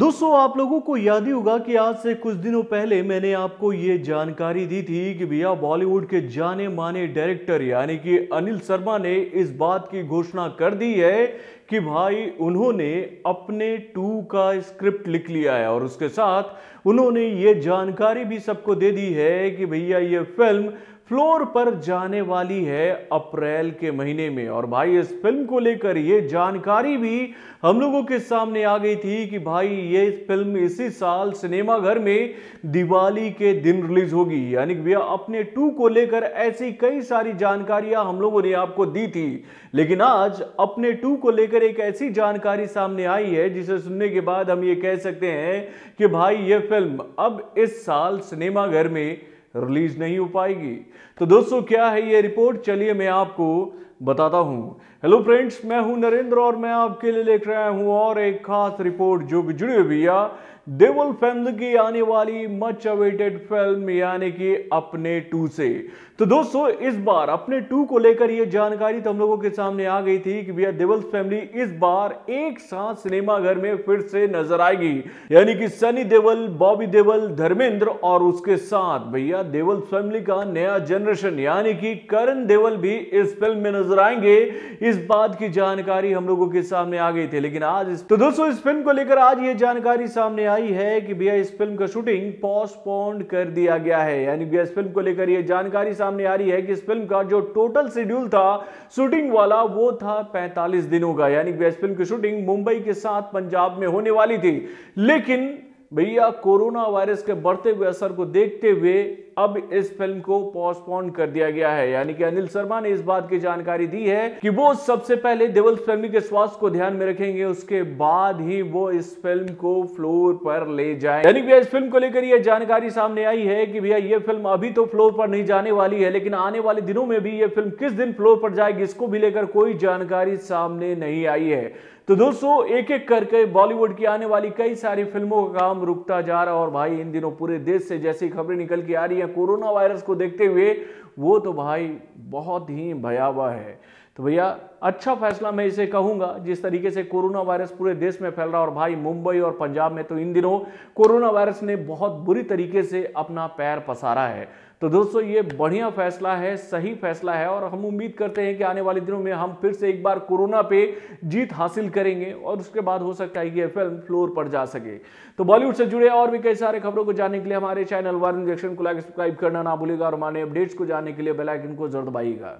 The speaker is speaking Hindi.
दोस्तों आप लोगों को याद ही होगा कि आज से कुछ दिनों पहले मैंने आपको ये जानकारी दी थी कि भैया बॉलीवुड के जाने माने डायरेक्टर यानी कि अनिल शर्मा ने इस बात की घोषणा कर दी है कि भाई उन्होंने अपने टू का स्क्रिप्ट लिख लिया है और उसके साथ उन्होंने ये जानकारी भी सबको दे दी है कि भैया ये फिल्म फ्लोर पर जाने वाली है अप्रैल के महीने में और भाई इस फिल्म को लेकर ये जानकारी भी हम लोगों के सामने आ गई थी कि भाई ये फिल्म इसी साल सिनेमाघर में दिवाली के दिन रिलीज होगी यानी कि भैया अपने टू को लेकर ऐसी कई सारी जानकारियां हम लोगों ने आपको दी थी लेकिन आज अपने टू को लेकर एक ऐसी जानकारी सामने आई है जिसे सुनने के बाद हम ये कह सकते हैं कि भाई ये फिल्म अब इस साल सिनेमाघर में रिलीज नहीं हो पाएगी तो दोस्तों क्या है ये रिपोर्ट चलिए मैं आपको बताता हूँ हेलो फ्रेंड्स मैं हूँ नरेंद्र और मैं आपके लिए लेकर आया हूँ और एक खास रिपोर्ट जो कि जुड़ी हुई है देवल फैमिली की आने वाली मच अवेटेड फिल्म यानी कि अपने टू से तो दोस्तों इस बार अपने टू को लेकर यह जानकारी तो हम लोगों के सामने आ गई थी कि भैया देवल फैमिली इस बार एक साथ सिनेमाघर में फिर से नजर आएगी यानी कि सनी देवल बॉबी देवल धर्मेंद्र और उसके साथ भैया देवल फैमिली का नया जनरेशन यानी कि करण देवल भी इस फिल्म में नजर आएंगे इस बात की जानकारी हम लोगों के सामने आ गई थी लेकिन आज तो दोस्तों इस फिल्म को लेकर आज ये जानकारी सामने आई है कि भैया इस फिल्म का शूटिंग पोस्टपोन कर दिया गया है यानी भैया इस फिल्म को लेकर यह जानकारी सामने आ रही है कि इस फिल्म का जो टोटल शेड्यूल था शूटिंग वाला वो था 45 दिनों का यानी भैया इस फिल्म की शूटिंग मुंबई के साथ पंजाब में होने वाली थी लेकिन भैया कोरोना वायरस के बढ़ते हुए असर को देखते हुए अब इस फिल्म को पोस्टपोन कर दिया गया है यानी कि अनिल शर्मा ने इस बात की जानकारी दी है कि वो सबसे पहले देवल फैमिली के स्वास्थ्य को ध्यान में रखेंगे उसके बाद ही वो इस फिल्म को फ्लोर पर ले जाए यानी भैया इस फिल्म को लेकर यह जानकारी सामने आई है कि भैया ये फिल्म अभी तो फ्लोर पर नहीं जाने वाली है लेकिन आने वाले दिनों में भी ये फिल्म किस दिन फ्लोर पर जाएगी इसको भी लेकर कोई जानकारी सामने नहीं आई है तो दोस्तों एक एक करके बॉलीवुड की आने वाली कई सारी फिल्मों का काम रुकता जा रहा है और भाई इन दिनों पूरे देश से जैसी खबरें निकल के आ रही या कोरोना वायरस को देखते हुए वो तो भाई बहुत ही भयावह है तो भैया अच्छा फैसला मैं इसे कहूंगा जिस तरीके से कोरोना वायरस पूरे देश में फैल रहा और भाई मुंबई और पंजाब में तो इन दिनों कोरोना वायरस ने बहुत बुरी तरीके से अपना पैर पसारा है तो दोस्तों ये बढ़िया फैसला है सही फैसला है और हम उम्मीद करते हैं कि आने वाले दिनों में हम फिर से एक बार कोरोना पे जीत हासिल करेंगे और उसके बाद हो सकता है कि ये फिल्म फ्लोर पर जा सके तो बॉलीवुड से जुड़े और भी कई सारे खबरों को जानने के लिए हमारे चैनल वार्न इंजेक्शन को लाइक सब्सक्राइब करना ना भूलेगा और हमारे अपडेट्स को जानने के लिए बेलाइकन को जरूर दबाइएगा